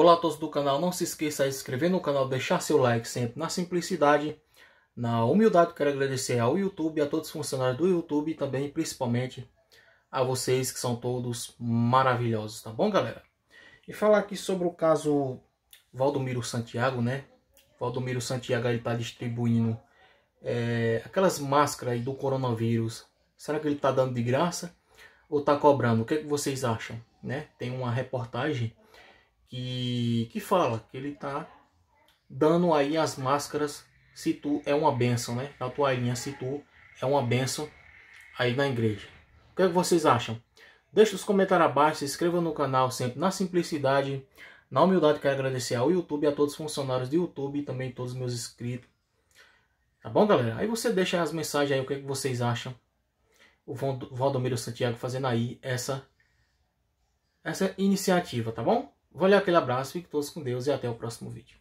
Olá a todos do canal, não se esqueça de se inscrever no canal, deixar seu like sempre na simplicidade, na humildade. Quero agradecer ao YouTube, a todos os funcionários do YouTube e também principalmente a vocês que são todos maravilhosos, tá bom galera? E falar aqui sobre o caso Valdomiro Santiago, né? Valdomiro Santiago ele tá distribuindo é, aquelas máscaras do coronavírus. Será que ele está dando de graça ou está cobrando? O que, é que vocês acham, né? Tem uma reportagem que, que fala que ele tá dando aí as máscaras se tu é uma benção, né? A toalhinha se tu é uma benção aí na igreja. O que, é que vocês acham? Deixe os comentários abaixo, se inscreva no canal sempre na simplicidade, na humildade. Quero agradecer ao YouTube, a todos os funcionários do YouTube e também todos os meus inscritos. Tá bom, galera? Aí você deixa as mensagens aí, o que, é que vocês acham. O Valdomiro Santiago fazendo aí essa, essa iniciativa, tá bom? Valeu aquele abraço, fique todos com Deus e até o próximo vídeo.